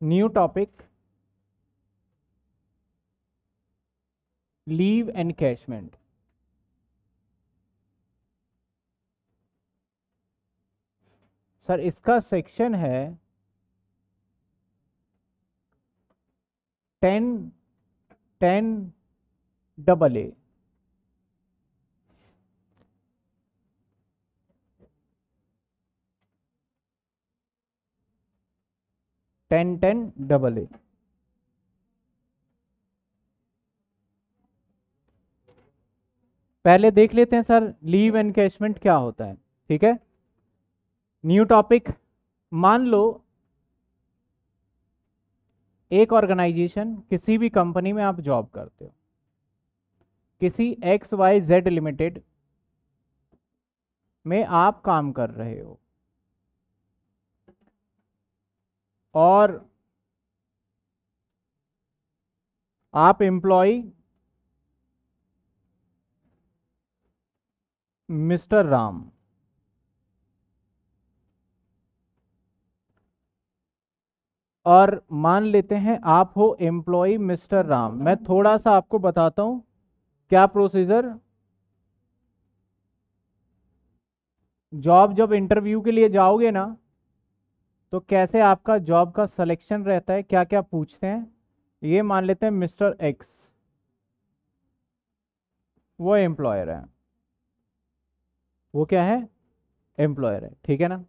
new topic leave encashment sir इसका section है 10 10 double A ten ten double A पहले देख लेते हैं सर लीव एनकेशमेंट क्या होता है ठीक है न्यू टॉपिक मान लो एक ऑर्गेनाइजेशन किसी भी कंपनी में आप जॉब करते हो किसी एक्स वाई जेड लिमिटेड में आप काम कर रहे हो और आप एम्प्लॉय मिस्टर राम और मान लेते हैं आप हो एम्प्लॉय मिस्टर राम मैं थोड़ा सा आपको बताता हूं क्या प्रोसीजर जॉब जब इंटरव्यू के लिए जाओगे ना तो कैसे आपका जॉब का सिलेक्शन रहता है क्या क्या पूछते हैं ये मान लेते हैं मिस्टर एक्स वो एम्प्लॉयर है वो क्या है एम्प्लॉयर है ठीक है ना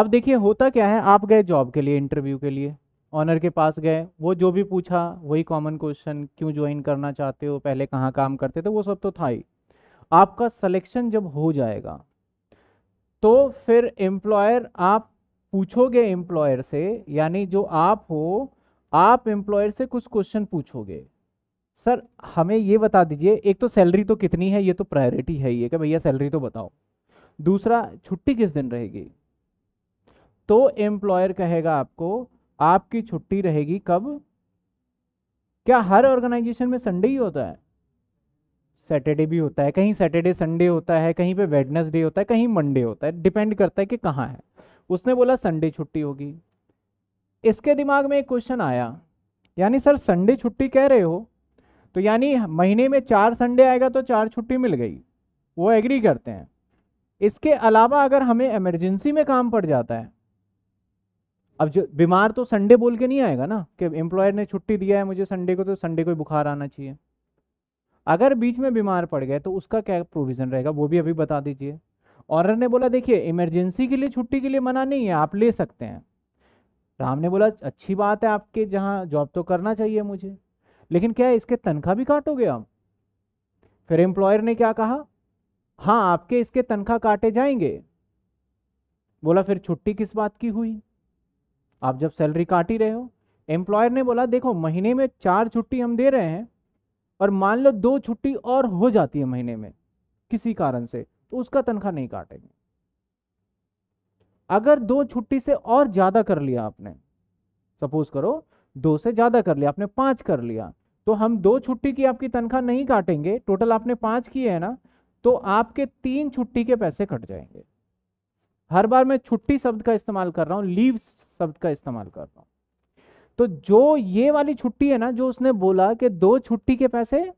अब देखिए होता क्या है आप गए जॉब के लिए इंटरव्यू के लिए ऑनर के पास गए वो जो भी पूछा वही कॉमन क्वेश्चन क्यों ज्वाइन करना चाहते हो पहले कहाँ काम करते थे वो सब तो था ही आपका सिलेक्शन जब हो जाएगा तो फिर एम्प्लॉयर आप पूछोगे एम्प्लॉयर से यानी जो आप हो आप एम्प्लॉयर से कुछ क्वेश्चन पूछोगे सर हमें ये बता दीजिए एक तो सैलरी तो कितनी है ये तो प्रायोरिटी है ये कि भैया सैलरी तो बताओ दूसरा छुट्टी किस दिन रहेगी तो एम्प्लॉयर कहेगा आपको आपकी छुट्टी रहेगी कब क्या हर ऑर्गेनाइजेशन में संडे ही होता है सैटरडे भी होता है कहीं सैटरडे संडे होता है कहीं पे वेडनेसडे होता है कहीं मंडे होता है डिपेंड करता है कि कहाँ है उसने बोला संडे छुट्टी होगी इसके दिमाग में एक क्वेश्चन आया यानी सर संडे छुट्टी कह रहे हो तो यानी महीने में चार संडे आएगा तो चार छुट्टी मिल गई वो एग्री करते हैं इसके अलावा अगर हमें इमरजेंसी में काम पड़ जाता है अब जो बीमार तो संडे बोल के नहीं आएगा ना कि एम्प्लॉयर ने छुट्टी दिया है मुझे संडे को तो संडे को ही बुखार आना चाहिए अगर बीच में बीमार पड़ गए तो उसका क्या प्रोविज़न रहेगा वो भी अभी बता दीजिए ऑर्डर ने बोला देखिए इमरजेंसी के लिए छुट्टी के लिए मना नहीं है आप ले सकते हैं राम ने बोला अच्छी बात है आपके जहाँ जॉब तो करना चाहिए मुझे लेकिन क्या है इसके तनख्वाह भी काटोगे आप फिर एम्प्लॉयर ने क्या कहा हाँ आपके इसके तनख्वाह काटे जाएंगे बोला फिर छुट्टी किस बात की हुई आप जब सैलरी काट ही रहे हो एम्प्लॉयर ने बोला देखो महीने में चार छुट्टी हम दे रहे हैं और मान लो दो छुट्टी और हो जाती है महीने में किसी कारण से तो उसका तनख्वाह नहीं काटेंगे अगर दो छुट्टी से और ज्यादा कर लिया आपने सपोज करो दो से ज्यादा कर लिया आपने पांच कर लिया तो हम दो छुट्टी की आपकी तनख्वाह नहीं काटेंगे टोटल आपने पांच किए है ना तो आपके तीन छुट्टी के पैसे कट जाएंगे हर बार मैं छुट्टी शब्द का इस्तेमाल कर रहा हूं लीव शब्द का इस्तेमाल कर रहा हूं तो जो ये वाली छुट्टी है ना जो उसने बोला कि दो छुट्टी के पैसे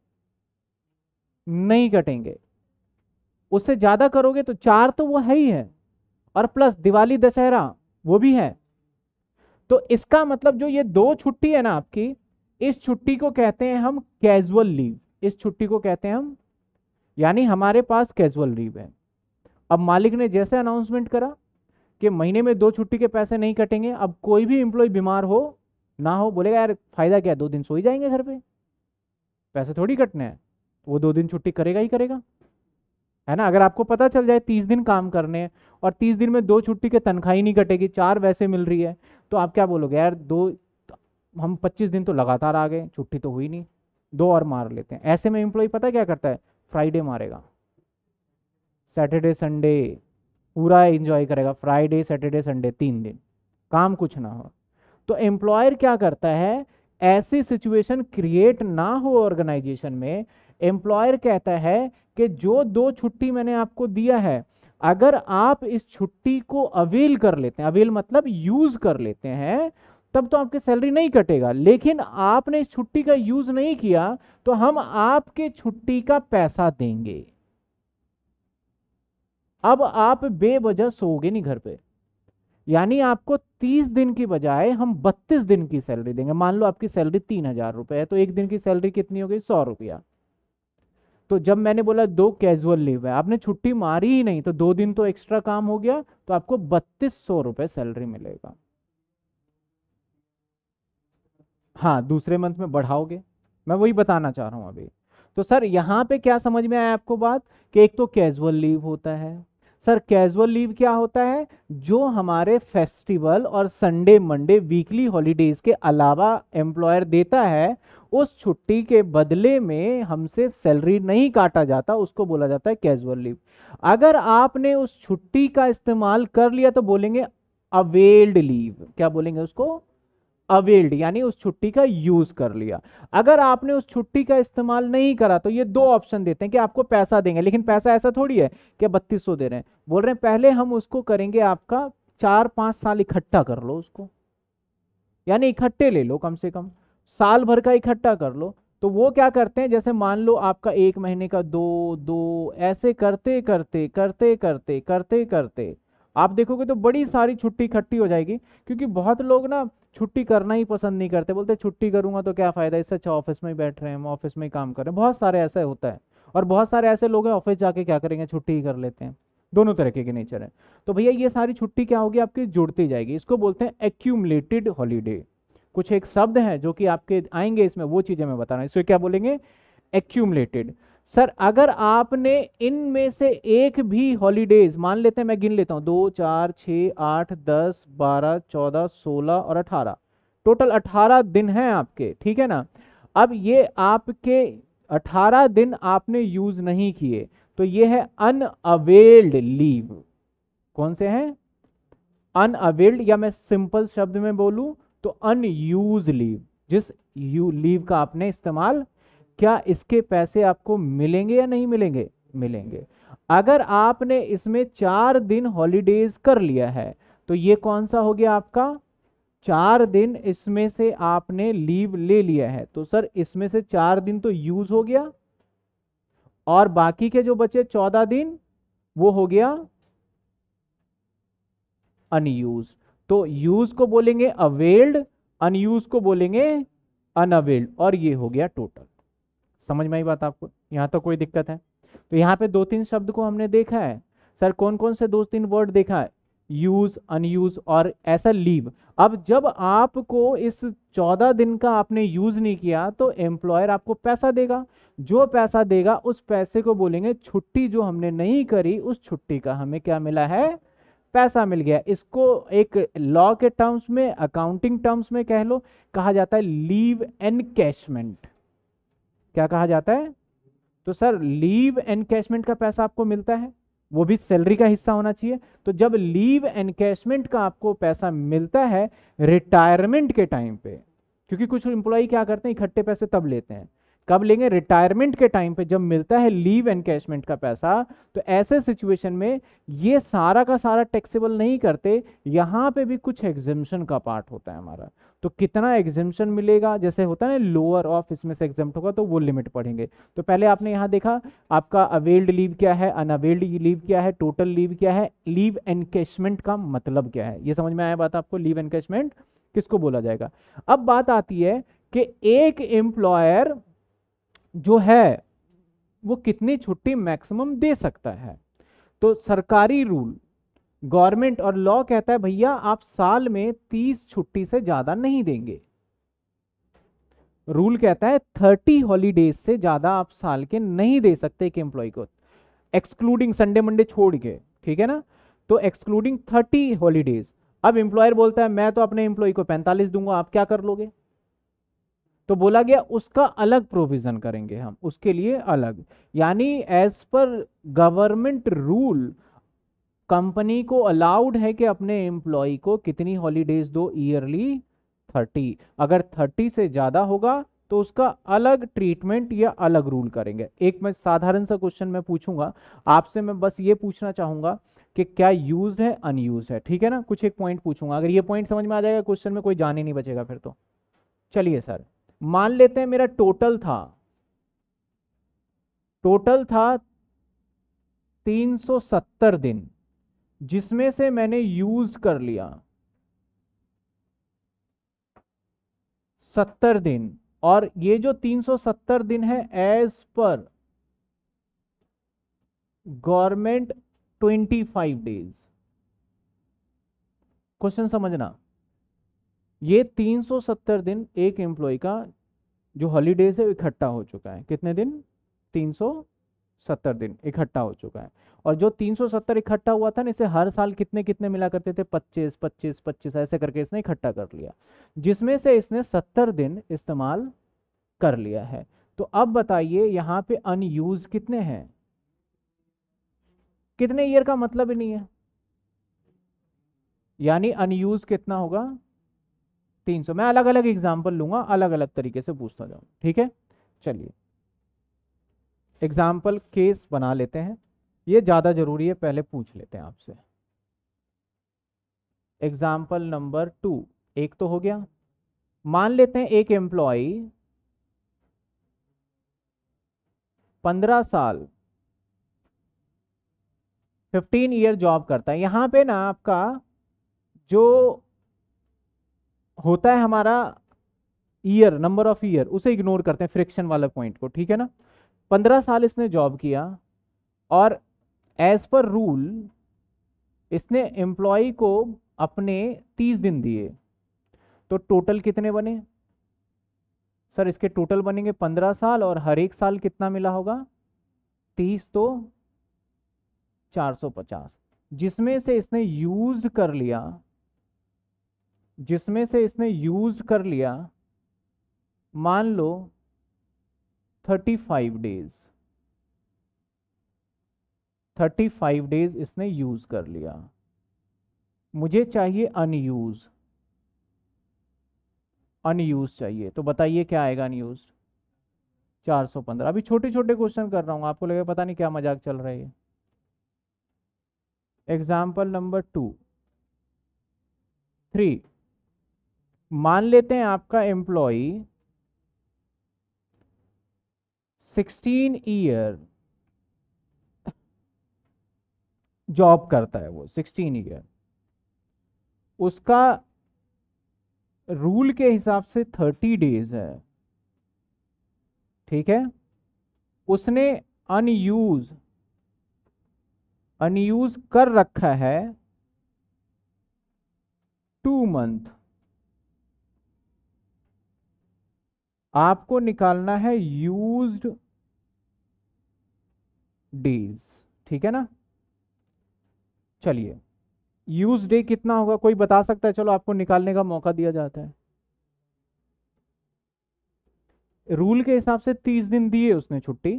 नहीं कटेंगे उससे ज़्यादा करोगे तो चार तो वो है ही है और प्लस दिवाली दशहरा वो भी है तो इसका मतलब जो ये दो छुट्टी है ना आपकी इस छुट्टी को कहते हैं हम कैजुअल लीव इस छुट्टी को कहते हैं हम यानी हमारे पास कैजुअल लीव है अब मालिक ने जैसे अनाउंसमेंट करा कि महीने में दो छुट्टी के पैसे नहीं कटेंगे अब कोई भी एम्प्लॉय बीमार हो ना हो बोलेगा यार फायदा क्या दो दिन सो ही जाएंगे घर पे पैसे थोड़ी कटने हैं वो दो दिन छुट्टी करेगा ही करेगा है ना अगर आपको पता चल जाए तीस दिन काम करने हैं और तीस दिन में दो छुट्टी के तनख्वाह ही नहीं कटेगी चार वैसे मिल रही है तो आप क्या बोलोगे यार दो हम पच्चीस दिन तो लगातार आ गए छुट्टी तो हुई नहीं दो और मार लेते हैं ऐसे में एम्प्लॉय पता क्या करता है फ्राइडे मारेगा सैटरडे संडे पूरा इंजॉय करेगा फ्राइडे सैटरडे संडे तीन दिन काम कुछ ना हो तो एम्प्लॉयर क्या करता है ऐसी सिचुएशन क्रिएट ना हो ऑर्गेनाइजेशन में एम्प्लॉयर कहता है कि जो दो छुट्टी मैंने आपको दिया है अगर आप इस छुट्टी को अवेल कर लेते हैं अवेल मतलब यूज कर लेते हैं तब तो आपकी सैलरी नहीं कटेगा लेकिन आपने इस छुट्टी का यूज नहीं किया तो हम आपके छुट्टी का पैसा देंगे अब आप बेवजह सोओगे नहीं घर पे यानी आपको 30 दिन की बजाय हम 32 दिन की सैलरी देंगे मान लो आपकी सैलरी तीन हजार रुपए है तो एक दिन की सैलरी कितनी हो गई सौ रुपया तो जब मैंने बोला दो कैजुअल लीव है आपने छुट्टी मारी ही नहीं तो दो दिन तो एक्स्ट्रा काम हो गया तो आपको बत्तीस सौ रुपये सैलरी मिलेगा हाँ दूसरे मंथ में बढ़ाओगे मैं वही बताना चाह रहा हूँ अभी तो सर यहाँ पे क्या समझ में आया आपको बात कि एक तो कैजुअल लीव होता है सर कैजुअल लीव क्या होता है जो हमारे फेस्टिवल और संडे मंडे वीकली हॉलीडेज के अलावा एम्प्लॉयर देता है उस छुट्टी के बदले में हमसे सैलरी नहीं काटा जाता उसको बोला जाता है कैजुअल लीव अगर आपने उस छुट्टी का इस्तेमाल कर लिया तो बोलेंगे अवेल्ड लीव क्या बोलेंगे उसको अवेल्ड यानी उस छुट्टी का यूज कर लिया अगर आपने उस छुट्टी का इस्तेमाल नहीं करा तो ये दो ऑप्शन देते हैं कि आपको पैसा देंगे लेकिन पैसा ऐसा थोड़ी है कि बत्तीस सौ दे रहे हैं बोल रहे हैं पहले हम उसको करेंगे आपका चार पांच साल इकट्ठा कर लो उसको यानी इकट्ठे ले लो कम से कम साल भर का इकट्ठा कर लो तो वो क्या करते हैं जैसे मान लो आपका एक महीने का दो दो ऐसे करते करते करते करते करते करते आप देखोगे तो बड़ी सारी छुट्टी इकट्ठी हो जाएगी क्योंकि बहुत लोग ना छुट्टी करना ही पसंद नहीं करते बोलते छुट्टी करूंगा तो क्या फ़ायदा इससे अच्छा ऑफिस में ही बैठ रहे हैं हम ऑफिस में ही काम कर रहे हैं बहुत सारे ऐसे होता है और बहुत सारे ऐसे लोग हैं ऑफिस जाके क्या करेंगे छुट्टी ही कर लेते हैं दोनों तरीके के नेचर है तो भैया ये सारी छुट्टी क्या होगी आपकी जुड़ती जाएगी इसको बोलते हैं एक्यूमलेटेड हॉलीडे कुछ एक शब्द है जो कि आपके आएंगे इसमें वो चीज़ें मैं बता रहा हूँ इसको क्या बोलेंगे एक्यूमलेटेड सर अगर आपने इनमें से एक भी हॉलीडेज मान लेते हैं मैं गिन लेता हूं दो चार छ आठ दस बारह चौदह सोलह और अठारह टोटल अठारह दिन हैं आपके ठीक है ना अब ये आपके अठारह दिन आपने यूज नहीं किए तो ये है अनअवेल्ड लीव कौन से हैं अनअवेल्ड या मैं सिंपल शब्द में बोलूं तो अनयूज लीव जिस यू लीव का आपने इस्तेमाल क्या इसके पैसे आपको मिलेंगे या नहीं मिलेंगे मिलेंगे अगर आपने इसमें चार दिन हॉलीडेज कर लिया है तो ये कौन सा हो गया आपका चार दिन इसमें से आपने लीव ले लिया है तो सर इसमें से चार दिन तो यूज हो गया और बाकी के जो बचे चौदह दिन वो हो गया अनयूज तो यूज को बोलेंगे अवेल्ड अनयूज को बोलेंगे अनअवेल्ड और ये हो गया टोटल समझ में आई बात आपको यहाँ तो कोई दिक्कत है तो यहाँ पे दो तीन शब्द को हमने देखा है सर कौन कौन से दो तीन वर्ड देखा है यूज अनयूज और ऐसा लीव अब जब आपको इस चौदह दिन का आपने यूज नहीं किया तो एम्प्लॉयर आपको पैसा देगा जो पैसा देगा उस पैसे को बोलेंगे छुट्टी जो हमने नहीं करी उस छुट्टी का हमें क्या मिला है पैसा मिल गया इसको एक लॉ के टर्म्स में अकाउंटिंग टर्म्स में कह लो कहा जाता है लीव एनकैशमेंट क्या कहा जाता है तो सर लीव एनकैशमेंट का पैसा आपको मिलता है वो भी सैलरी का हिस्सा होना चाहिए तो जब लीव एनकैशमेंट का आपको पैसा मिलता है रिटायरमेंट के टाइम पे क्योंकि कुछ इंप्लॉई क्या करते हैं इकट्ठे पैसे तब लेते हैं कब लेंगे रिटायरमेंट के टाइम पे जब मिलता है लीव एनकैशमेंट का पैसा तो ऐसे सिचुएशन में ये सारा का सारा टैक्सेबल नहीं करते यहाँ पे भी कुछ एग्जिमशन का पार्ट होता है हमारा तो कितना एग्जिमशन मिलेगा जैसे होता है ना लोअर ऑफ इसमें से एग्जाम होगा तो वो लिमिट पढ़ेंगे तो पहले आपने यहाँ देखा आपका अवेल्ड लीव क्या है अनअवेल्ड लीव क्या है टोटल लीव क्या है लीव एनकैशमेंट का मतलब क्या है ये समझ में आया बात आपको लीव एनकैशमेंट किसको बोला जाएगा अब बात आती है कि एक एम्प्लॉयर जो है वो कितनी छुट्टी मैक्सिमम दे सकता है तो सरकारी रूल गवर्नमेंट और लॉ कहता है भैया आप साल में तीस छुट्टी से ज़्यादा नहीं देंगे रूल कहता है थर्टी हॉलीडेज से ज़्यादा आप साल के नहीं दे सकते एक एम्प्लॉय को एक्सक्लूडिंग संडे मंडे छोड़ के ठीक है ना तो एक्सक्लूडिंग थर्टी हॉलीडेज अब एम्प्लॉयर बोलता है मैं तो अपने एम्प्लॉय को पैंतालीस दूंगा आप क्या कर लोगे तो बोला गया उसका अलग प्रोविज़न करेंगे हम उसके लिए अलग यानी as per government rule company को अलाउड है कि अपने एम्प्लॉय को कितनी हॉलीडेज दो ईयरली थर्टी अगर थर्टी से ज़्यादा होगा तो उसका अलग ट्रीटमेंट या अलग रूल करेंगे एक मैं साधारण सा क्वेश्चन मैं पूछूंगा आपसे मैं बस ये पूछना चाहूंगा कि क्या यूज है अनयूज है ठीक है ना कुछ एक पॉइंट पूछूंगा अगर ये पॉइंट समझ में आ जाएगा क्वेश्चन में कोई जाने नहीं बचेगा फिर तो चलिए सर मान लेते हैं मेरा टोटल था टोटल था 370 दिन जिसमें से मैंने यूज कर लिया 70 दिन और ये जो 370 दिन है as per government 25 days question समझना ये 370 दिन एक एम्प्लॉय का जो हॉलीडे है इकट्ठा हो चुका है कितने दिन 370 दिन इकट्ठा हो चुका है और जो 370 इकट्ठा हुआ था ना इसे हर साल कितने कितने मिला करते थे 25 25 25 ऐसे करके इसने इकट्ठा कर लिया जिसमें से इसने 70 दिन इस्तेमाल कर लिया है तो अब बताइए यहाँ पे अनयूज कितने हैं कितने ईयर का मतलब ही नहीं है यानी अनयूज कितना होगा तीन सौ मैं अलग अलग एग्जाम्पल लूंगा अलग अलग तरीके से पूछता जाऊं ठीक है चलिए एग्जाम्पल केस बना लेते हैं ये ज़्यादा जरूरी है पहले पूछ लेते हैं आपसे एग्जाम्पल नंबर टू एक तो हो गया मान लेते हैं एक एम्प्लॉय पंद्रह साल फिफ्टीन ईयर जॉब करता है यहां पे ना आपका जो होता है हमारा ईयर नंबर ऑफ ईयर उसे इग्नोर करते हैं फ्रिक्शन वाला पॉइंट को ठीक है ना पंद्रह साल इसने जॉब किया और एज पर रूल इसने एम्प्लॉय को अपने तीस दिन दिए तो टोटल कितने बने सर इसके टोटल बनेंगे पंद्रह साल और हर एक साल कितना मिला होगा तीस तो चार सौ पचास जिसमें से इसने यूज कर लिया जिसमें से इसने यूज कर लिया मान लो thirty five days thirty five days इसने यूज कर लिया मुझे चाहिए अनयूज अनयूज चाहिए तो बताइए क्या आएगा अनयूज 415 अभी छोटे छोटे क्वेश्चन कर रहा हूँ आपको लगेगा पता नहीं क्या मजाक चल रहा है एग्जाम्पल नंबर टू थ्री मान लेते हैं आपका एम्प्लॉय 16 ईयर जॉब करता है वो 16 ईयर उसका रूल के हिसाब से 30 डेज है ठीक है उसने अनयूज अनयूज कर रखा है टू मंथ आपको निकालना है यूज्ड डेज ठीक है ना चलिए यूज डे कितना होगा कोई बता सकता है चलो आपको निकालने का मौका दिया जाता है रूल के हिसाब से तीस दिन दिए उसने छुट्टी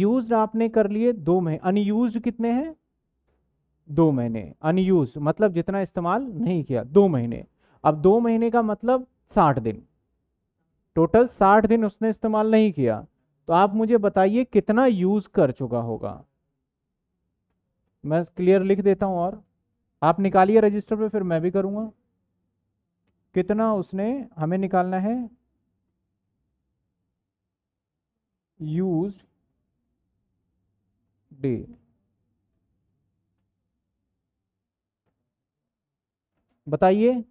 यूज आपने कर लिए दो महीने अनयूज कितने हैं दो महीने अनयूज मतलब जितना इस्तेमाल नहीं किया दो महीने अब दो महीने का मतलब साठ दिन टोटल साठ दिन उसने इस्तेमाल नहीं किया तो आप मुझे बताइए कितना यूज कर चुका होगा मैं क्लियर लिख देता हूं और आप निकालिए रजिस्टर पे फिर मैं भी करूंगा कितना उसने हमें निकालना है यूज डे बताइए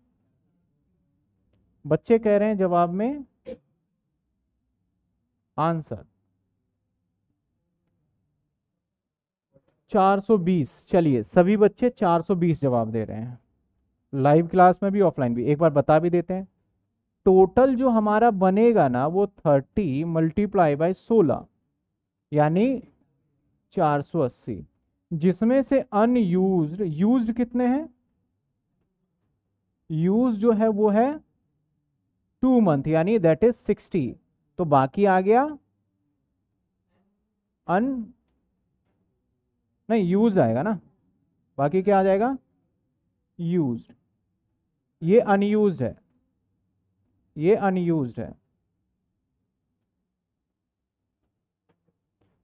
बच्चे कह रहे हैं जवाब में आंसर 420 चलिए सभी बच्चे 420 जवाब दे रहे हैं लाइव क्लास में भी ऑफलाइन भी एक बार बता भी देते हैं टोटल जो हमारा बनेगा ना वो 30 मल्टीप्लाई बाय 16 यानी 480 जिसमें से अनयूज्ड यूज्ड कितने हैं यूज जो है वो है टू मंथ यानी दैट इज सिक्सटी तो बाकी आ गया अन नहीं यूज आएगा ना बाकी क्या आ जाएगा यूज ये अनयूज है ये अनयूज है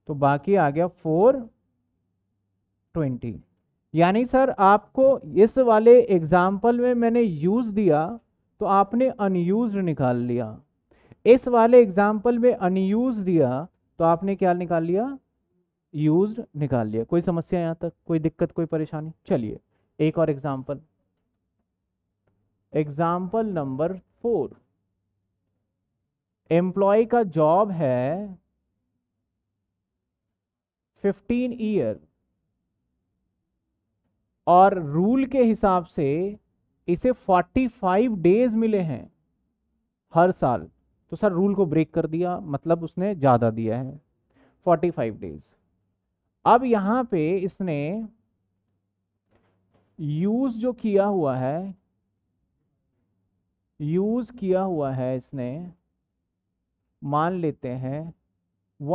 तो बाकी आ गया फोर ट्वेंटी यानी सर आपको इस वाले एग्जाम्पल में मैंने यूज दिया तो आपने अनयूज निकाल लिया इस वाले एग्जाम्पल में अनयूज दिया तो आपने क्या निकाल लिया यूज निकाल लिया कोई समस्या यहां तक कोई दिक्कत कोई परेशानी चलिए एक और example example number four employee का जॉब है फिफ्टीन ईयर और रूल के हिसाब से इसे फोर्टी फाइव डेज मिले हैं हर साल तो सर रूल को ब्रेक कर दिया मतलब उसने ज़्यादा दिया है फोर्टी फाइव डेज अब यहाँ पे इसने यूज़ जो किया हुआ है यूज़ किया हुआ है इसने मान लेते हैं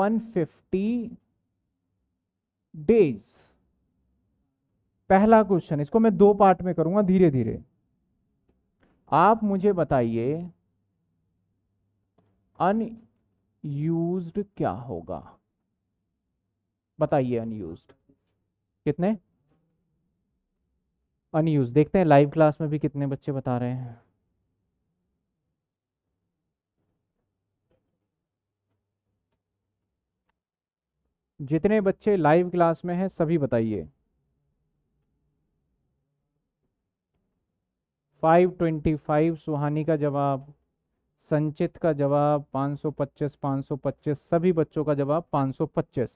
150 डेज पहला क्वेश्चन इसको मैं दो पार्ट में करूंगा धीरे धीरे आप मुझे बताइए अनयूज्ड क्या होगा बताइए अनयूज्ड कितने अनयूज देखते हैं लाइव क्लास में भी कितने बच्चे बता रहे हैं जितने बच्चे लाइव क्लास में हैं सभी बताइए 525 सुहानी का जवाब संचित का जवाब 525 525 सभी बच्चों का जवाब 525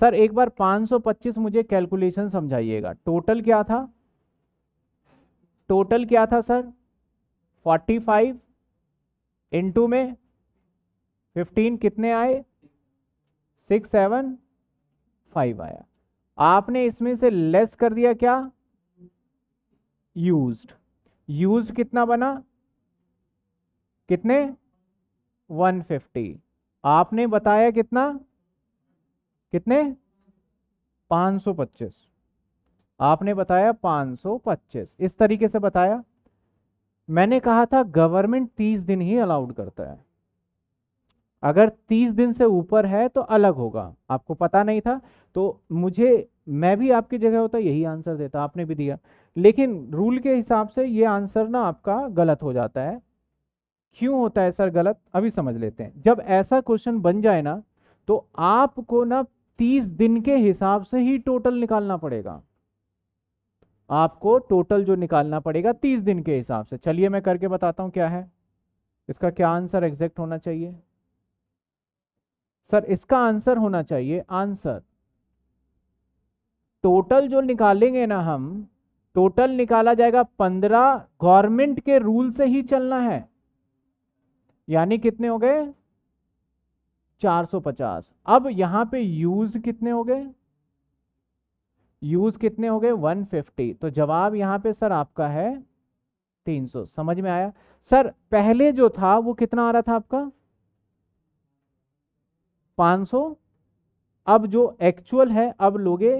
सर एक बार 525 मुझे कैलकुलेशन समझाइएगा टोटल क्या था टोटल क्या था सर 45 फाइव इंटू में 15 कितने आए सिक्स सेवन फाइव आया आपने इसमें से लेस कर दिया क्या यूज्ड यूज्ड कितना बना कितने 150 आपने बताया कितना कितने 525 आपने बताया 525 इस तरीके से बताया मैंने कहा था गवर्नमेंट 30 दिन ही अलाउड करता है अगर 30 दिन से ऊपर है तो अलग होगा आपको पता नहीं था तो मुझे मैं भी आपकी जगह होता यही आंसर देता आपने भी दिया लेकिन रूल के हिसाब से ये आंसर ना आपका गलत हो जाता है क्यों होता है सर गलत अभी समझ लेते हैं जब ऐसा क्वेश्चन बन जाए ना तो आपको ना तीस दिन के हिसाब से ही टोटल निकालना पड़ेगा आपको टोटल जो निकालना पड़ेगा तीस दिन के हिसाब से चलिए मैं करके बताता हूं क्या है इसका क्या आंसर एग्जैक्ट होना चाहिए सर इसका आंसर होना चाहिए आंसर टोटल जो निकालेंगे ना हम टोटल निकाला जाएगा पंद्रह गवर्नमेंट के रूल से ही चलना है यानी कितने हो गए 450 अब यहां पे यूज कितने हो गए यूज कितने हो गए 150 तो जवाब यहां पे सर आपका है 300 समझ में आया सर पहले जो था वो कितना आ रहा था आपका 500 अब जो एक्चुअल है अब लोगे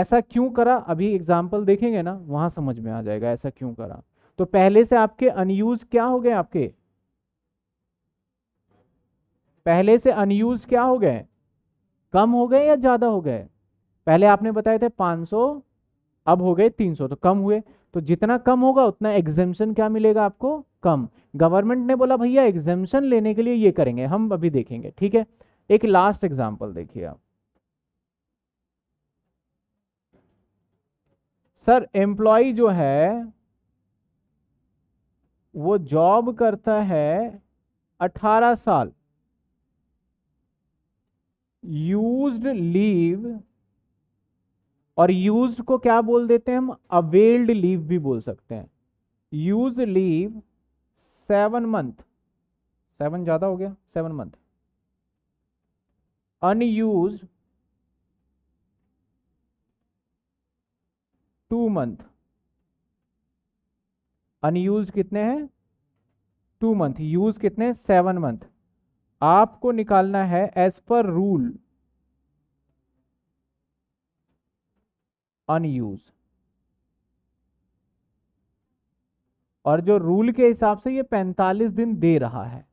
ऐसा क्यों करा अभी एग्जाम्पल देखेंगे ना वहां समझ में आ जाएगा ऐसा क्यों करा तो पहले से आपके अनयूज क्या हो गए आपके पहले से अनयूज क्या हो गए कम हो गए या ज़्यादा हो गए पहले आपने बताए थे 500 अब हो गए 300 तो कम हुए तो जितना कम होगा उतना एग्जेम्पन क्या मिलेगा आपको कम गवर्नमेंट ने बोला भैया एग्जेम्पन लेने के लिए ये करेंगे हम अभी देखेंगे ठीक है एक लास्ट एग्जाम्पल देखिए आप सर एम्प्लॉय जो है वो जॉब करता है 18 साल यूज्ड लीव और यूज्ड को क्या बोल देते हैं हम अवेल्ड लीव भी बोल सकते हैं use leave seven month seven ज्यादा हो गया seven month unused two month unused कितने हैं टू मंथ यूज कितने हैं सेवन मंथ आपको निकालना है एज पर रूल अनयूज और जो रूल के हिसाब से ये 45 दिन दे रहा है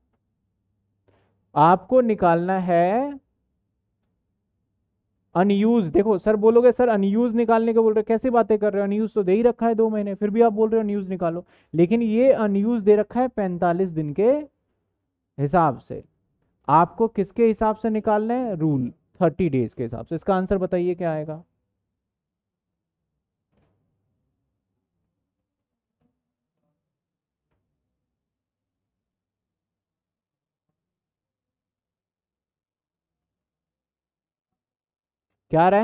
आपको निकालना है अनयूज देखो सर बोलोगे सर अनयूज निकालने के बोल रहे कैसे बातें कर रहे हो अनयूज तो दे ही रखा है दो महीने फिर भी आप बोल रहे हो अनयूज निकालो लेकिन ये अनयूज दे रखा है पैंतालीस दिन के हिसाब से आपको किसके हिसाब से निकालना है रूल थर्टी डेज के हिसाब से इसका आंसर बताइए क्या आएगा क्या रहे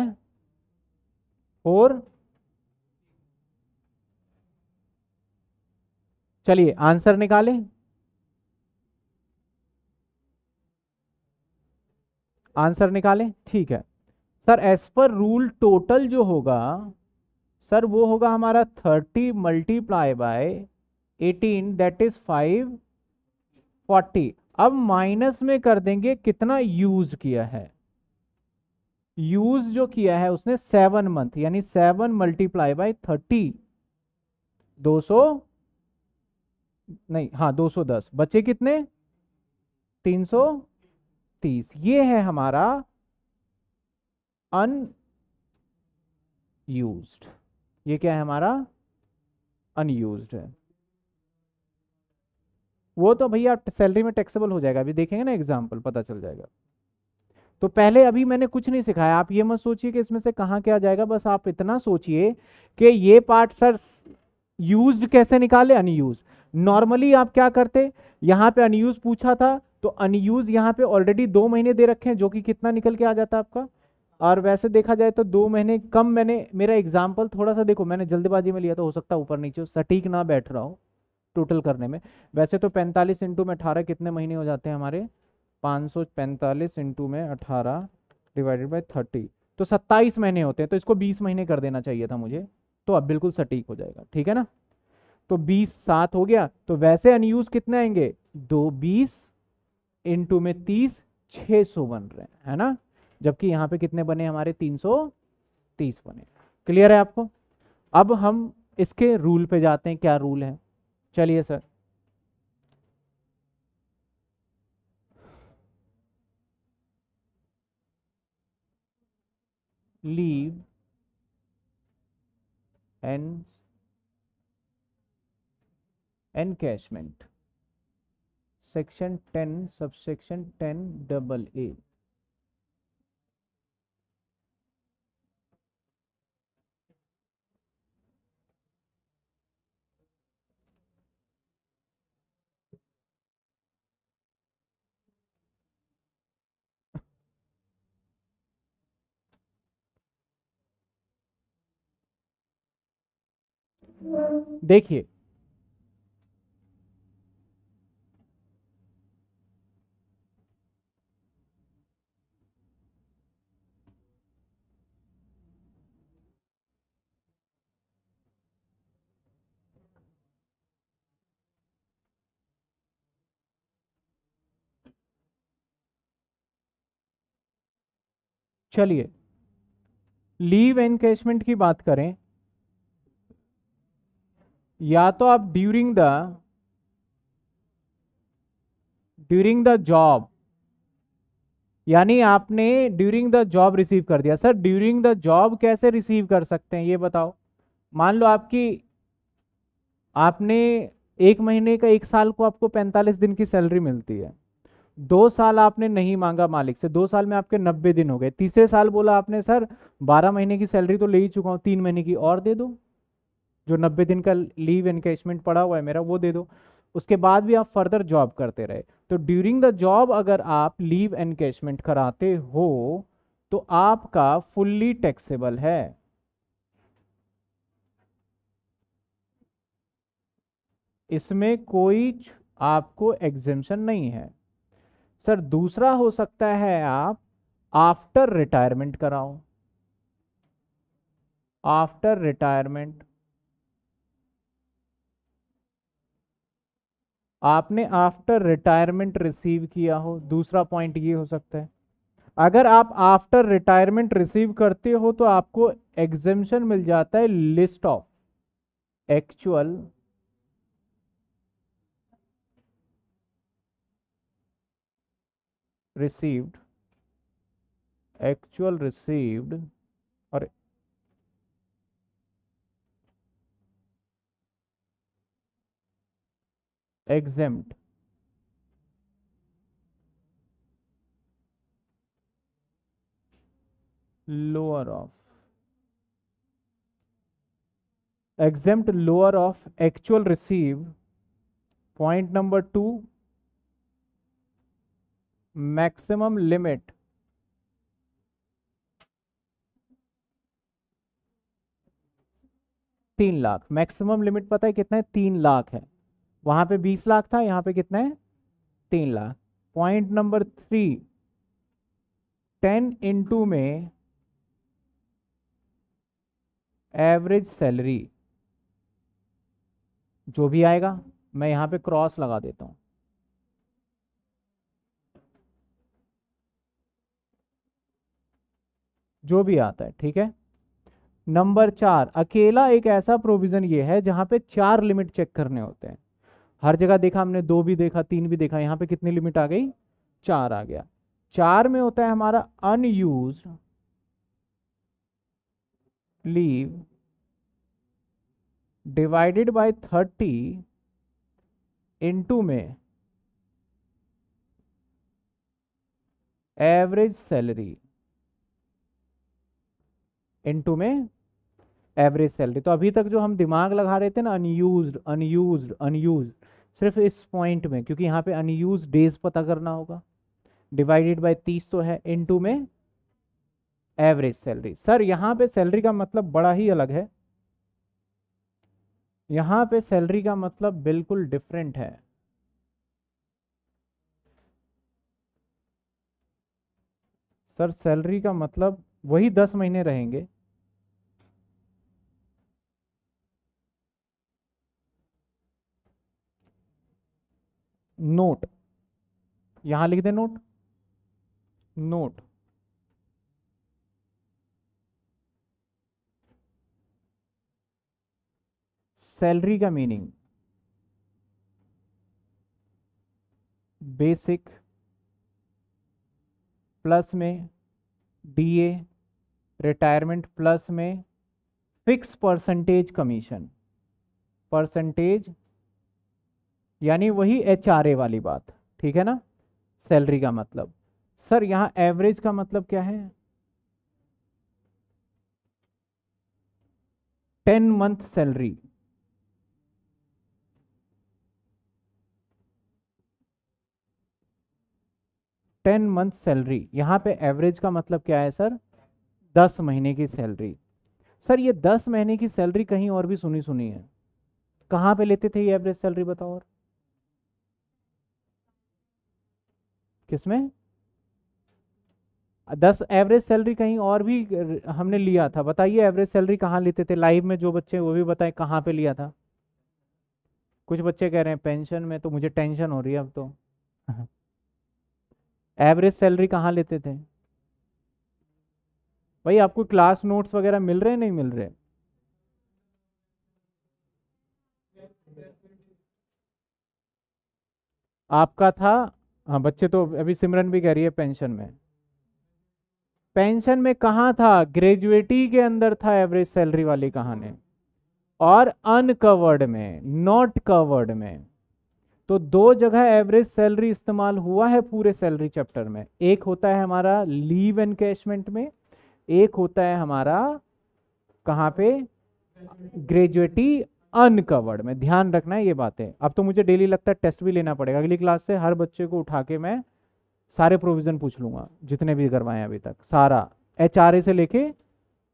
और फोर चलिए आंसर निकालें आंसर निकालें ठीक है sir as per rule total जो होगा सर वो होगा हमारा thirty multiply by eighteen that is five forty अब माइनस में कर देंगे कितना यूज किया है यूज जो किया है उसने सेवन मंथ यानी सेवन मल्टीप्लाई बाय थर्टी दो सो नहीं हाँ दो सौ दस बचे कितने तीन सौ तीस ये है हमारा अनयूज्ड ये क्या है हमारा अनयूज है वो तो भैया सैलरी में टैक्सेबल हो जाएगा अभी देखेंगे ना एग्जाम्पल पता चल जाएगा तो पहले अभी मैंने कुछ नहीं सिखाया आप ये मत सोचिए कि इसमें से कहा क्या जाएगा बस आप इतना सोचिए कि ये पार्ट सर यूज कैसे निकाले अनयूज नॉर्मली आप क्या करते यहां पे अनयूज पूछा था तो अनयूज यहाँ पे ऑलरेडी दो महीने दे रखे हैं जो कि कितना निकल के आ जाता है आपका और वैसे देखा जाए तो दो महीने कम मैंने मेरा एग्जाम्पल थोड़ा सा देखो मैंने जल्दबाजी में लिया तो हो सकता है ऊपर नीचे सटीक ना बैठ रहा हो टोटल करने में वैसे तो पैंतालीस इंटू में अठारह कितने महीने हो जाते हैं हमारे पाँच सौ पैंतालीस इंटू में अठारह डिवाइडेड बाई थर्टी तो सत्ताईस महीने होते हैं तो इसको बीस महीने कर देना चाहिए था मुझे तो अब बिल्कुल सटीक हो जाएगा ठीक है ना तो बीस सात हो गया तो वैसे अनयूज कितने आएंगे दो बीस इंटू में तीस छः सौ बन रहे हैं है ना जबकि यहाँ पे कितने बने हमारे तीन सौ तीस बने क्लियर है आपको अब हम इसके रूल पे जाते हैं क्या रूल है चलिए sir leave and encashment section ten subsection ten double A देखिए चलिए लीव एनकेशमेंट की बात करें या तो आप during the during the job यानी आपने ड्यूरिंग द जॉब रिसीव कर दिया सर ड्यूरिंग द जॉब कैसे रिसीव कर सकते हैं ये बताओ मान लो आपकी आपने एक महीने का एक साल को आपको पैंतालीस दिन की सैलरी मिलती है दो साल आपने नहीं मांगा मालिक से दो साल में आपके नब्बे दिन हो गए तीसरे साल बोला आपने सर बारह महीने की सैलरी तो ले ही चुका हूँ तीन महीने की और दे दो जो नब्बे दिन का लीव एनकेजमेंट पड़ा हुआ है मेरा वो दे दो उसके बाद भी आप फर्दर जॉब करते रहे तो ड्यूरिंग द जॉब अगर आप लीव एनकेजमेंट कराते हो तो आपका फुल्ली टैक्सेबल है इसमें कोई आपको एग्जेम्पन नहीं है सर दूसरा हो सकता है आप आफ्टर रिटायरमेंट कराओ आफ्टर रिटायरमेंट आपने आफ्टर रिटायरमेंट रिसीव किया हो दूसरा पॉइंट ये हो सकता है अगर आप आफ्टर रिटायरमेंट रिसीव करते हो तो आपको एग्जेम्शन मिल जाता है list of actual received actual received or exempt lower of exempt lower of actual receive point number 2 maximum limit तीन लाख मैक्सिमम लिमिट पता है कितना है तीन लाख है वहां पे बीस लाख था यहां पे कितना है तीन lakh point number three ten into में एवरेज सैलरी जो भी आएगा मैं यहां पे क्रॉस लगा देता हूं जो भी आता है ठीक है नंबर चार अकेला एक ऐसा प्रोविजन ये है जहां पे चार लिमिट चेक करने होते हैं हर जगह देखा हमने दो भी देखा तीन भी देखा यहां पे कितनी लिमिट आ गई चार आ गया चार में होता है हमारा unused leave divided by thirty into में एवरेज सैलरी इनटू में एवरेज सैलरी तो अभी तक जो हम दिमाग लगा रहे थे ना अनयूज अनयूज अनयूज सिर्फ इस पॉइंट में क्योंकि यहाँ पे अनयूज डेज पता करना होगा डिवाइडेड बाय तीस तो है इनटू में एवरेज सैलरी सर यहाँ पे सैलरी का मतलब बड़ा ही अलग है यहाँ पे सैलरी का मतलब बिल्कुल डिफरेंट है सर सैलरी का मतलब वही दस महीने रहेंगे नोट यहां लिख दे नोट नोट सैलरी का मीनिंग बेसिक प्लस में डीए रिटायरमेंट प्लस में फिक्स परसेंटेज कमीशन परसेंटेज यानी वही एच वाली बात ठीक है ना सैलरी का मतलब सर यहां एवरेज का मतलब क्या है ten month salary ten month salary यहां पे एवरेज का मतलब क्या है सर दस महीने की सैलरी सर ये दस महीने की सैलरी कहीं और भी सुनी सुनी है कहां पे लेते थे ये एवरेज सैलरी बताओ और किसमें दस एवरेज सैलरी कहीं और भी हमने लिया था बताइए एवरेज सैलरी कहाँ लेते थे लाइव में जो बच्चे वो भी बताएं कहाँ पे लिया था कुछ बच्चे कह रहे हैं पेंशन में तो मुझे टेंशन हो रही है अब तो एवरेज सैलरी कहाँ लेते थे भाई आपको क्लास नोट्स वगैरह मिल रहे नहीं मिल रहे आपका था हाँ बच्चे तो अभी सिमरन भी कह रही है पेंशन में पेंशन में कहा था ग्रेजुएटी के अंदर था एवरेज सैलरी वाली कहानी और अनकवर्ड में नॉट कवर्ड में तो दो जगह एवरेज सैलरी इस्तेमाल हुआ है पूरे सैलरी चैप्टर में एक होता है हमारा लीव एनकैशमेंट में एक होता है हमारा कहाँ पे ग्रेजुएटी अनकवर्ड में ध्यान रखना है ये बातें अब तो मुझे डेली लगता है टेस्ट भी लेना पड़ेगा अगली क्लास से हर बच्चे को उठा के मैं सारे प्रोविज़न पूछ लूंगा जितने भी करवाएं अभी तक सारा एच से लेके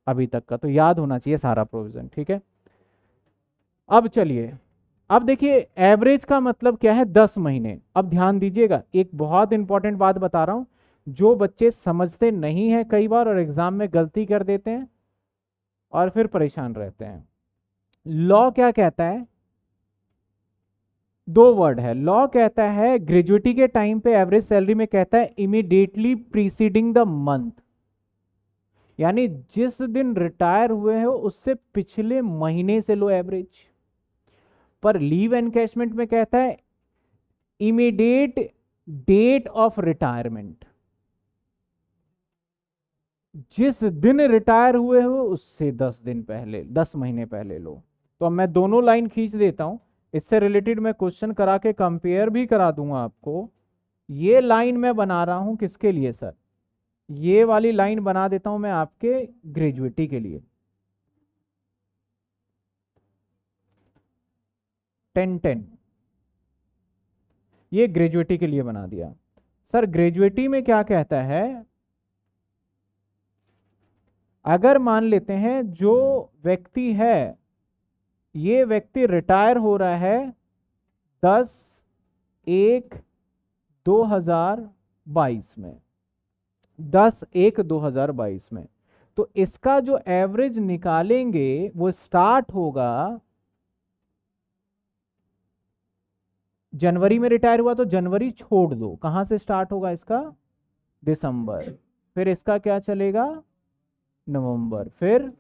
अभी तक का तो याद होना चाहिए सारा प्रोविज़न ठीक है अब चलिए अब देखिए एवरेज का मतलब क्या है दस महीने अब ध्यान दीजिएगा एक बहुत इंपॉर्टेंट बात बता रहा हूं जो बच्चे समझते नहीं है कई बार और एग्ज़ाम में गलती कर देते हैं और फिर परेशान रहते हैं लॉ क्या कहता है दो वर्ड है लॉ कहता है ग्रेजुएटी के टाइम पे एवरेज सैलरी में कहता है इमीडिएटली प्रीसीडिंग द मंथ यानी जिस दिन रिटायर हुए हो उससे पिछले महीने से लो एवरेज पर लीव एनकैशमेंट में कहता है इमीडिएट डेट ऑफ रिटायरमेंट जिस दिन रिटायर हुए हो उससे दस दिन पहले दस महीने पहले लो तो मैं दोनों लाइन खींच देता हूं इससे रिलेटेड मैं क्वेश्चन करा के कंपेयर भी करा दूंगा आपको ये लाइन मैं बना रहा हूं किसके लिए सर ये वाली लाइन बना देता हूं मैं आपके ग्रेजुएटी के लिए टेन टेन ये ग्रेजुएटी के लिए बना दिया सर ग्रेजुएटी में क्या कहता है अगर मान लेते हैं जो व्यक्ति है ये व्यक्ति रिटायर हो रहा है दस एक 2022 में दस एक 2022 में तो इसका जो एवरेज निकालेंगे वो स्टार्ट होगा जनवरी में रिटायर हुआ तो जनवरी छोड़ दो कहां से स्टार्ट होगा इसका दिसंबर फिर इसका क्या चलेगा नवंबर फिर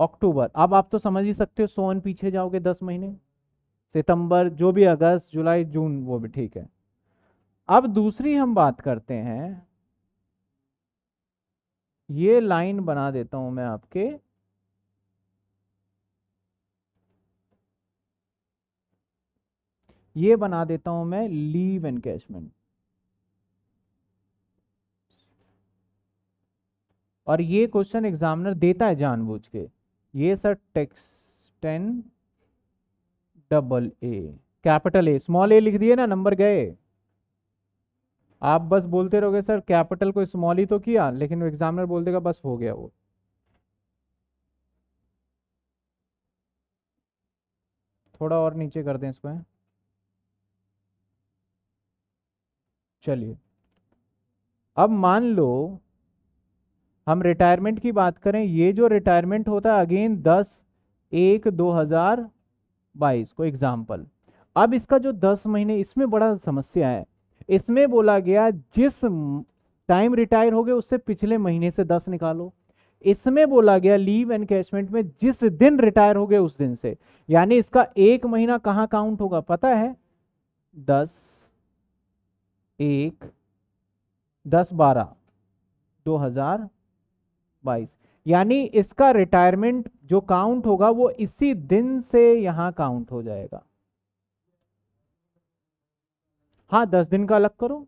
अक्टूबर अब आप तो समझ ही सकते हो सोन पीछे जाओगे दस महीने सितंबर जो भी अगस्त जुलाई जून वो भी ठीक है अब दूसरी हम बात करते हैं ये लाइन बना देता हूं मैं आपके ये बना देता हूं मैं लीव कैशमेंट और ये क्वेश्चन एग्जामिनर देता है जानबूझ के ये सर टेक्सटेन double A capital A small A लिख दिए ना नंबर गए आप बस बोलते रहोगे सर कैपिटल को स्मॉल ही तो किया लेकिन एग्जामिनर बोल देगा बस हो गया वो थोड़ा और नीचे कर दें इसको चलिए अब मान लो हम रिटायरमेंट की बात करें ये जो रिटायरमेंट होता है अगेन दस एक दो हजार बाईस को एग्जाम्पल अब इसका जो दस महीने इसमें बड़ा समस्या है इसमें बोला गया जिस टाइम रिटायर हो गए उससे पिछले महीने से दस निकालो इसमें बोला गया लीव एनकेशमेंट में जिस दिन रिटायर हो गए उस दिन से यानी इसका एक महीना कहाँ काउंट होगा पता है दस एक दस बारह दो हजार बाईस यानी इसका रिटायरमेंट जो काउंट होगा वो इसी दिन से यहां काउंट हो जाएगा हाँ दस दिन का अलग करो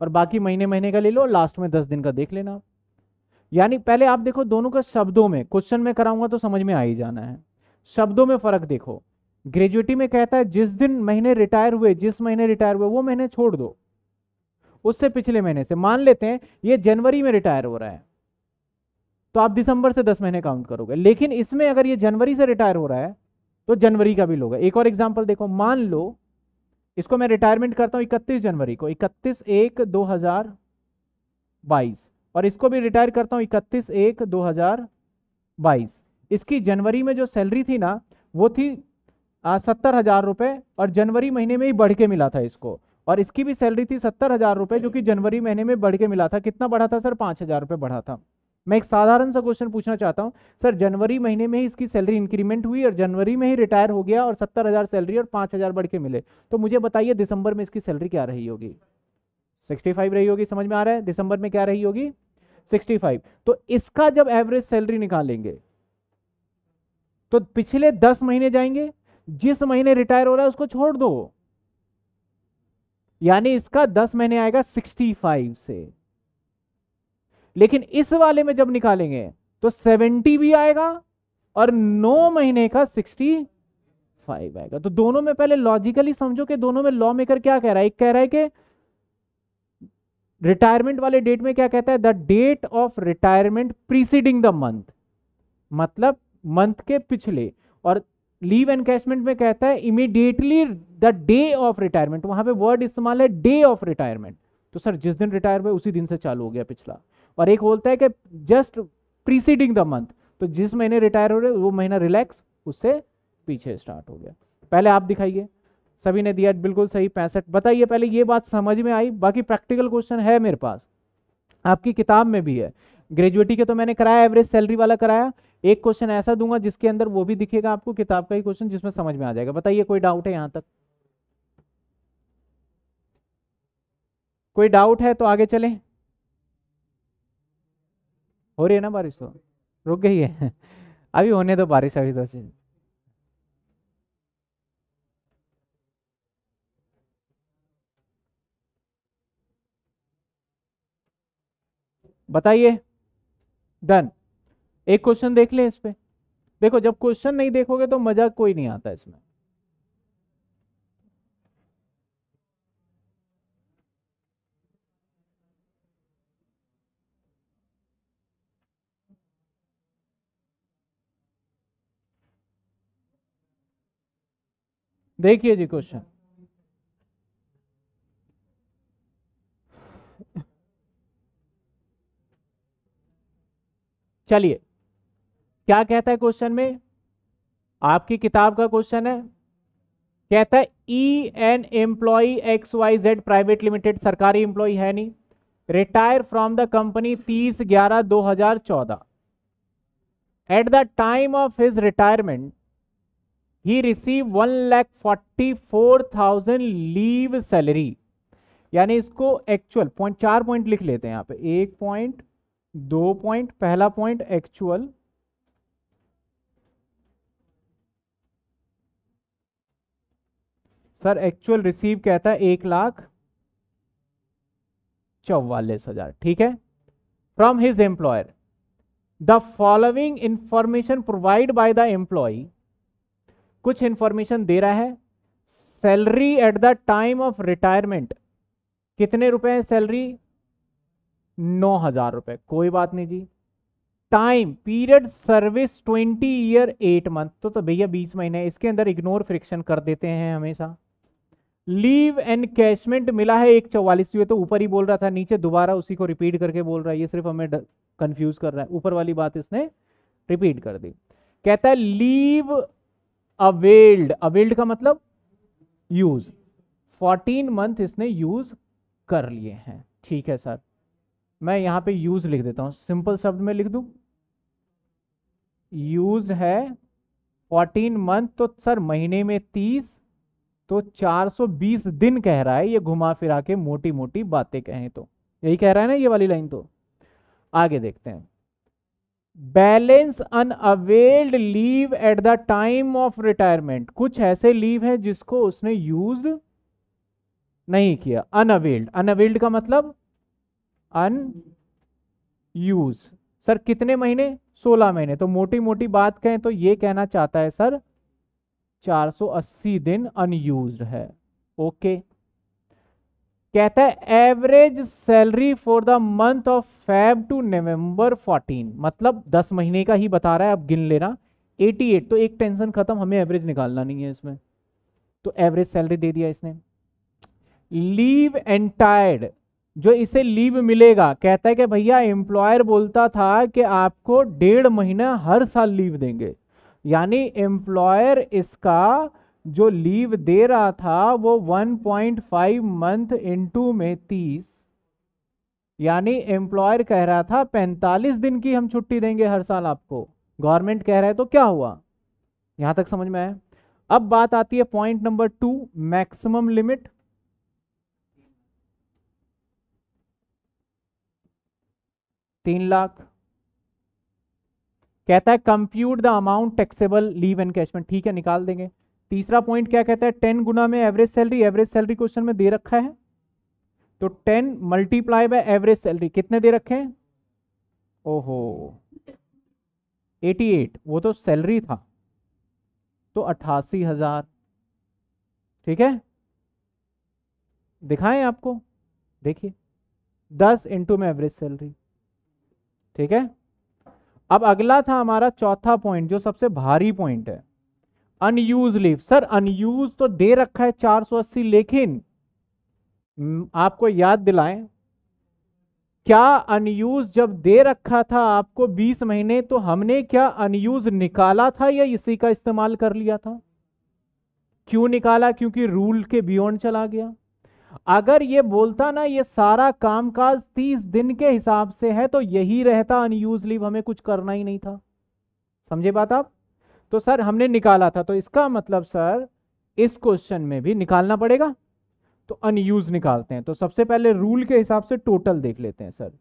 और बाकी महीने महीने का ले लो लास्ट में दस दिन का देख लेना यानी पहले आप देखो दोनों का शब्दों में क्वेश्चन में कराऊंगा तो समझ में आ ही जाना है शब्दों में फर्क देखो ग्रेजुएटी में कहता है जिस दिन महीने रिटायर हुए जिस महीने रिटायर हुए वो महीने छोड़ दो उससे पिछले महीने से मान लेते हैं ये जनवरी में रिटायर हो रहा है तो आप दिसंबर से दस महीने काउंट करोगे लेकिन इसमें अगर ये जनवरी से रिटायर हो रहा है तो जनवरी का भी लोग एक और एग्जाम्पल देखो मान लो इसको मैं रिटायरमेंट करता हूँ इकतीस जनवरी को इकतीस एक दो हजार बाईस और इसको भी रिटायर करता हूँ इकतीस एक दो हजार बाईस इसकी जनवरी में जो सैलरी थी ना वो थी सत्तर हजार रुपये और जनवरी महीने में ही बढ़ के मिला था इसको और इसकी भी सैलरी थी सत्तर हजार रुपये जो कि जनवरी महीने में बढ़ के मिला था कितना बढ़ा था सर पाँच हजार रुपये बढ़ा था मैं एक साधारण सा क्वेश्चन पूछना चाहता हूँ सर जनवरी महीने में ही इसकी सैलरी इंक्रीमेंट हुई और जनवरी में ही रिटायर हो गया और सत्तर हज़ार सैलरी और पाँच हज़ार बढ़ के मिले तो मुझे बताइए दिसंबर में इसकी सैलरी क्या रही होगी सिक्सटी फाइव रही होगी समझ में आ रहा है दिसंबर में क्या रही होगी सिक्सटी फाइव तो इसका जब एवरेज सैलरी निकालेंगे तो पिछले दस महीने जाएंगे जिस महीने रिटायर हो रहा है उसको छोड़ दो यानी इसका दस महीने आएगा सिक्सटी फाइव से लेकिन इस वाले में जब निकालेंगे तो 70 भी आएगा और 9 महीने का 65 आएगा तो दोनों में पहले लॉजिकली समझो कि दोनों में लॉ मेकर क्या कह रहा है एक कह रहा है कि रिटायरमेंट वाले डेट में क्या कहता है the date of retirement preceding the month मतलब मंथ के पिछले और लीव एनकैशमेंट में कहता है immediately the day of retirement वहां पे वर्ड इस्तेमाल है डे ऑफ रिटायरमेंट तो सर जिस दिन रिटायर हुए उसी दिन से चालू हो गया पिछला और एक बोलता है कि जस्ट प्रीसीडिंग द मंथ तो जिस महीने रिटायर हो रहे वो महीना रिलैक्स उससे पीछे स्टार्ट हो गया पहले आप दिखाइए सभी ने दिया बिल्कुल सही पैंसठ बताइए पहले ये बात समझ में आई बाकी प्रैक्टिकल क्वेश्चन है मेरे पास आपकी किताब में भी है ग्रेजुएटी के तो मैंने कराया एवरेज सैलरी वाला कराया एक क्वेश्चन ऐसा दूंगा जिसके अंदर वो भी दिखेगा आपको किताब का ही क्वेश्चन जिसमें समझ में आ जाएगा बताइए कोई डाउट है यहां तक कोई डाउट है तो आगे चलें हो रही है ना बारिश तो रुक गई है अभी होने दो बारिश अभी तो चीज बताइए डन एक क्वेश्चन देख ले इस पे देखो जब क्वेश्चन नहीं देखोगे तो मजा कोई नहीं आता इसमें देखिए जी क्वेश्चन चलिए क्या कहता है क्वेश्चन में आपकी किताब का क्वेश्चन है कहता है an employee X Y Z private limited सरकारी एम्प्लॉय है नहीं रिटायर फ्रॉम द कंपनी तीस ग्यारह दो हजार चौदह at the time of his retirement ही receive one lakh forty four thousand leave salary यानी इसको एक्चुअल पॉइंट चार पॉइंट लिख लेते हैं यहाँ पे एक पॉइंट दो पॉइंट पहला point actual sir actual receive कहता है एक लाख चौवालीस हजार ठीक है from his employer the following information provide by the employee कुछ इंफॉर्मेशन दे रहा है salary at the time of retirement कितने रुपए है सैलरी नौ हजार रुपए कोई बात नहीं जी time period service twenty year eight month तो, तो भैया बीस महीने इसके अंदर इग्नोर फ्रिक्शन कर देते हैं हमेशा लीव एंड कैशमेंट मिला है एक चौवालीस तो ऊपर ही बोल रहा था नीचे दोबारा उसी को रिपीट करके बोल रहा है ये सिर्फ हमें कंफ्यूज कर रहा है ऊपर वाली बात इसने रिपीट कर दी कहता है लीव अवेल्ड अवेल्ड का मतलब यूज फोर्टीन मंथ इसने यूज कर लिए हैं ठीक है सर मैं यहां पे यूज लिख देता हूं सिंपल शब्द में लिख दू यूज है फोर्टीन मंथ तो सर महीने में तीस तो 420 दिन कह रहा है ये घुमा फिरा के मोटी मोटी बातें कहें तो यही कह रहा है ना ये वाली लाइन तो आगे देखते हैं balance unavailed leave at the time of retirement कुछ ऐसे लीव है जिसको उसने यूज नहीं किया अनअवेल्ड अनअवेल्ड का मतलब अन यूज सर कितने महीने 16 महीने तो मोटी मोटी बात कहें तो ये कहना चाहता है सर 480 दिन अनयूज्ड है ओके okay. कहता है average salary for the month of Feb to November 14 मतलब 10 महीने का ही बता रहा है अब गिन लेना 88 तो एक टेंशन खत्म हमें एवरेज निकालना नहीं है इसमें तो एवरेज सैलरी दे दिया इसने लीव एंटायर्ड जो इसे लीव मिलेगा कहता है कि भैया एम्प्लॉयर बोलता था कि आपको डेढ़ महीना हर साल लीव देंगे यानी एम्प्लॉयर इसका जो लीव दे रहा था वो 1.5 मंथ टू में 30 यानी एम्प्लॉयर कह रहा था 45 दिन की हम छुट्टी देंगे हर साल आपको गवर्नमेंट कह रहा है तो क्या हुआ यहां तक समझ में आया अब बात आती है point number two maximum limit तीन लाख कहता है compute the amount taxable leave encashment ठीक है निकाल देंगे तीसरा पॉइंट क्या कहता है टेन गुना में average salary average salary question में दे रखा है तो ten multiply by average salary कितने दे रखे हैं ओहो 88 वो तो सैलरी था तो अट्ठासी हजार ठीक है दिखाएं आपको देखिए दस इंटू में एवरेज सैलरी ठीक है अब अगला था हमारा चौथा पॉइंट जो सबसे भारी पॉइंट है अनयूज लीव सर अनयूज तो दे रखा है 480 लेकिन आपको याद दिलाएं क्या अनयूज जब दे रखा था आपको 20 महीने तो हमने क्या अनयूज निकाला था या इसी का इस्तेमाल कर लिया था क्यों निकाला क्योंकि रूल के बियॉन्ड चला गया अगर ये बोलता ना ये सारा कामकाज 30 दिन के हिसाब से है तो यही रहता अनयूज लीव हमें कुछ करना ही नहीं था समझे बात आप तो सर हमने निकाला था तो इसका मतलब सर इस क्वेश्चन में भी निकालना पड़ेगा तो अनयूज निकालते हैं तो सबसे पहले रूल के हिसाब से टोटल देख लेते हैं सर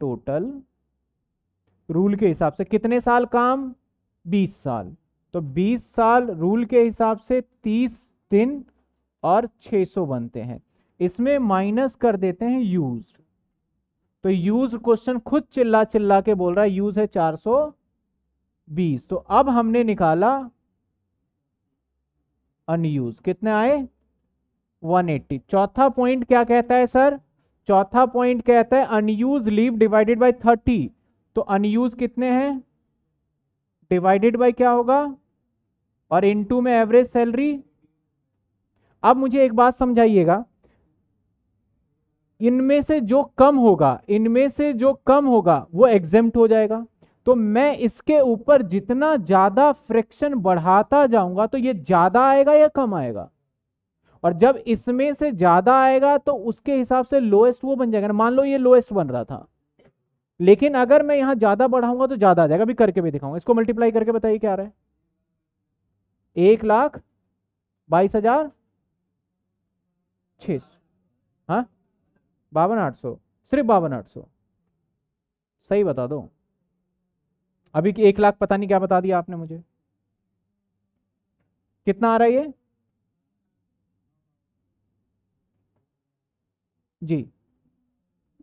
टोटल रूल के हिसाब से कितने साल काम 20 साल तो 20 साल रूल के हिसाब से 30 दिन और 600 बनते हैं इसमें माइनस कर देते हैं यूज तो यूज क्वेश्चन खुद चिल्ला चिल्ला के बोल रहा है यूज है बीस तो अब हमने निकाला अनयूज कितने आए 180 चौथा पॉइंट क्या कहता है सर चौथा पॉइंट कहता है अनयूज लीव डिवाइडेड बाय 30 तो अनयूज कितने हैं डिवाइडेड बाय क्या होगा और इनटू में एवरेज सैलरी अब मुझे एक बात समझाइएगा इनमें से जो कम होगा इनमें से जो कम होगा वो एग्जेम्प्ट हो जाएगा तो मैं इसके ऊपर जितना ज्यादा फ्रिक्शन बढ़ाता जाऊंगा तो ये ज्यादा आएगा या कम आएगा और जब इसमें से ज्यादा आएगा तो उसके हिसाब से लोएस्ट वो बन जाएगा मान लो ये लोएस्ट बन रहा था लेकिन अगर मैं यहां ज्यादा बढ़ाऊंगा तो ज्यादा आ जाएगा अभी करके भी दिखाऊंगा इसको मल्टीप्लाई करके बताइए क्या रहा है एक लाख बाईस हजार छ हाँ बावन आठ सौ सिर्फ बावन आठ सौ सही बता दो अभी एक लाख पता नहीं क्या बता दिया आपने मुझे कितना आ रहा है ये जी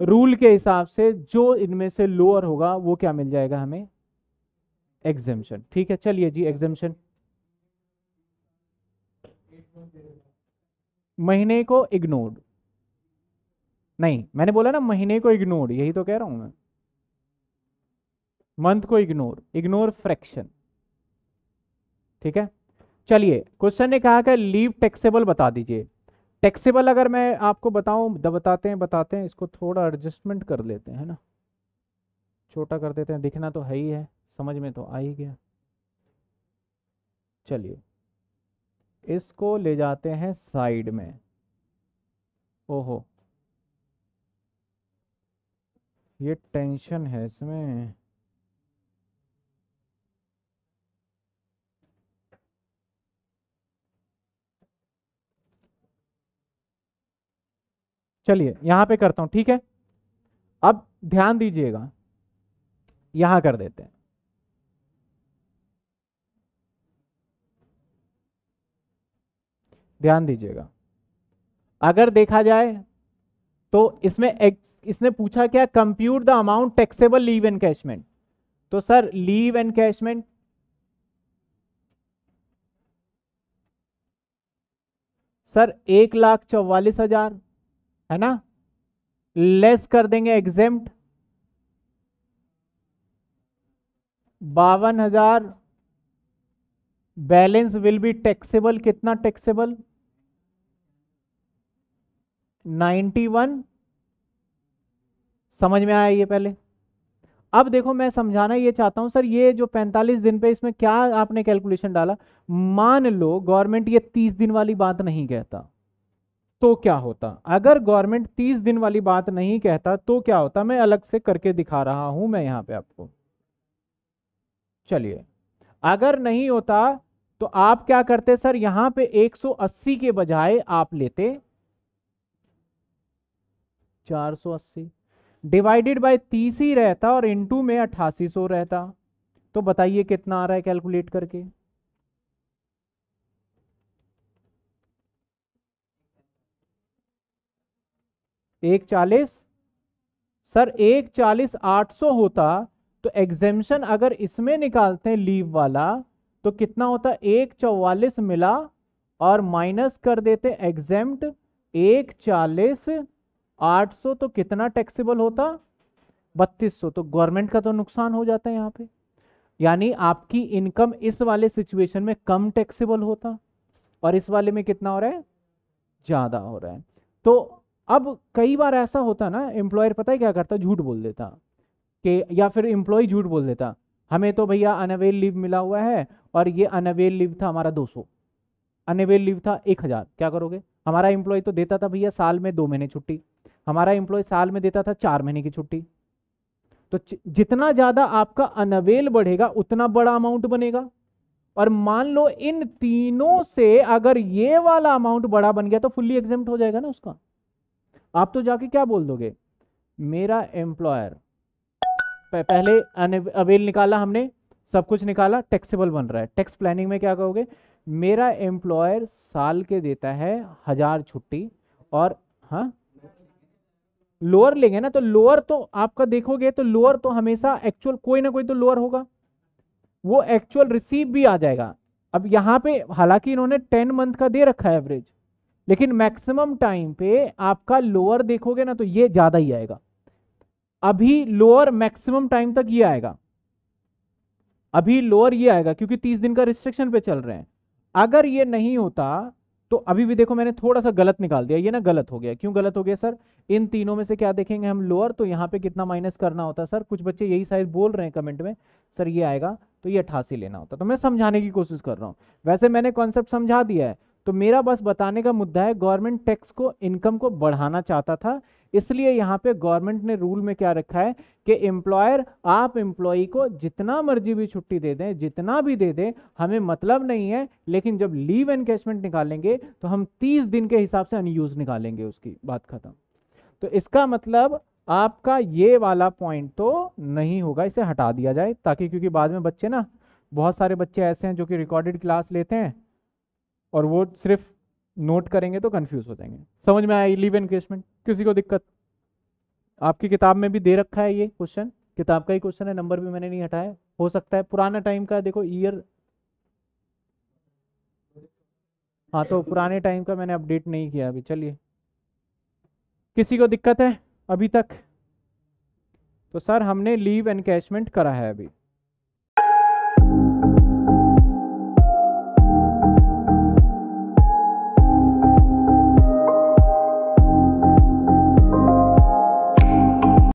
रूल के हिसाब से जो इनमें से लोअर होगा वो क्या मिल जाएगा हमें एग्जेम्पन ठीक है चलिए जी एग्जेम्पन महीने को इग्नोर्ड नहीं मैंने बोला ना महीने को इग्नोर्ड यही तो कह रहा हूं मैं मंथ को इग्नोर इग्नोर फ्रैक्शन ठीक है चलिए क्वेश्चन ने कहा कि लीव टैक्सेबल बता दीजिए टैक्सेबल अगर मैं आपको बताऊं बताते हैं बताते हैं इसको थोड़ा एडजस्टमेंट कर लेते हैं है ना छोटा कर देते हैं दिखना तो है ही है समझ में तो आ ही गया चलिए इसको ले जाते हैं साइड में ओहो ये टेंशन है इसमें चलिए यहां पे करता हूं ठीक है अब ध्यान दीजिएगा यहां कर देते हैं ध्यान दीजिएगा अगर देखा जाए तो इसमें एक, इसने पूछा क्या compute the amount taxable leave encashment तो sir leave encashment sir एक लाख चौवालीस हजार है ना लेस कर देंगे एग्जेम बावन हजार बैलेंस विल बी टैक्सेबल कितना टैक्सेबल 91 समझ में आया ये पहले अब देखो मैं समझाना ये चाहता हूं सर ये जो 45 दिन पे इसमें क्या आपने कैलकुलेशन डाला मान लो गवर्नमेंट ये 30 दिन वाली बात नहीं कहता तो क्या होता अगर गवर्नमेंट तीस दिन वाली बात नहीं कहता तो क्या होता मैं अलग से करके दिखा रहा हूं मैं यहां पे आपको चलिए अगर नहीं होता तो आप क्या करते सर यहां पे 180 के बजाय आप लेते 480 डिवाइडेड बाय 30 ही रहता और इनटू में सौ रहता तो बताइए कितना आ रहा है कैलकुलेट करके एक चालीस सर एक चालीस आठ सौ होता तो एग्जेम्शन अगर इसमें निकालते हैं लीव वाला तो कितना होता एक चौवालीस मिला और माइनस कर देते एग्जेम एक चालीस आठ सौ तो कितना टैक्सेबल होता बत्तीस सौ तो गवर्नमेंट का तो नुकसान हो जाता है यहाँ पे यानी आपकी इनकम इस वाले सिचुएशन में कम टैक्सेबल होता और इस वाले में कितना हो रहा है ज़्यादा हो रहा है तो अब कई बार ऐसा होता ना एम्प्लॉयर पता है क्या करता झूठ बोल देता कि या फिर एम्प्लॉय झूठ बोल देता हमें तो भैया अनअवेल लीव मिला हुआ है और ये अनअवेल लीव था हमारा दो सौ अनअवेल लीव था 1000 हज़ार क्या करोगे हमारा एम्प्लॉय तो देता था भैया साल में दो महीने छुट्टी हमारा एम्प्लॉय साल में देता था चार महीने की छुट्टी तो जितना ज़्यादा आपका अनअवेल बढ़ेगा उतना बड़ा अमाउंट बनेगा और मान लो इन तीनों से अगर ये वाला अमाउंट बड़ा बन गया तो फुल्ली एग्जाम हो जाएगा ना उसका आप तो जाके क्या बोल दोगे मेरा एम्प्लॉयर पहले अवेल निकाला हमने सब कुछ निकाला टैक्सेबल बन रहा है टैक्स प्लानिंग में क्या कहोगे मेरा एम्प्लॉयर साल के देता है हजार छुट्टी और हाँ लोअर लेंगे ना तो लोअर तो आपका देखोगे तो लोअर तो हमेशा एक्चुअल कोई ना कोई तो लोअर होगा वो एक्चुअल रिसीव भी आ जाएगा अब यहाँ पे हालांकि इन्होंने टेन मंथ का दे रखा है एवरेज लेकिन मैक्सिमम टाइम पे आपका लोअर देखोगे ना तो ये ज़्यादा ही आएगा अभी लोअर मैक्सिमम टाइम तक ये आएगा अभी लोअर ये आएगा क्योंकि तीस दिन का रिस्ट्रिक्शन पे चल रहे हैं अगर ये नहीं होता तो अभी भी देखो मैंने थोड़ा सा गलत निकाल दिया ये ना गलत हो गया क्यों गलत हो गया सर इन तीनों में से क्या देखेंगे हम लोअर तो यहाँ पे कितना माइनस करना होता है सर कुछ बच्चे यही साइज बोल रहे हैं कमेंट में सर ये आएगा तो ये अठासी लेना होता तो मैं समझाने की कोशिश कर रहा हूँ वैसे मैंने कॉन्सेप्ट समझा दिया है तो मेरा बस बताने का मुद्दा है गवर्नमेंट टैक्स को इनकम को बढ़ाना चाहता था इसलिए यहाँ पे गवर्नमेंट ने रूल में क्या रखा है कि एम्प्लॉयर आप एम्प्लॉय को जितना मर्जी भी छुट्टी दे दें जितना भी दे दें हमें मतलब नहीं है लेकिन जब लीव एनकेशमेंट निकालेंगे तो हम 30 दिन के हिसाब से अनयूज निकालेंगे उसकी बात खत्म तो इसका मतलब आपका ये वाला पॉइंट तो नहीं होगा इसे हटा दिया जाए ताकि क्योंकि बाद में बच्चे ना बहुत सारे बच्चे ऐसे हैं जो कि रिकॉर्डेड क्लास लेते हैं और वो सिर्फ नोट करेंगे तो कंफ्यूज हो जाएंगे समझ में आया लीव एनकेशमेंट किसी को दिक्कत आपकी किताब में भी दे रखा है ये क्वेश्चन किताब का ही क्वेश्चन है नंबर भी मैंने नहीं हटाया हो सकता है पुराना टाइम का देखो ईयर हाँ तो पुराने टाइम का मैंने अपडेट नहीं किया अभी चलिए किसी को दिक्कत है अभी तक तो सर हमने लीव एनकैचमेंट करा है अभी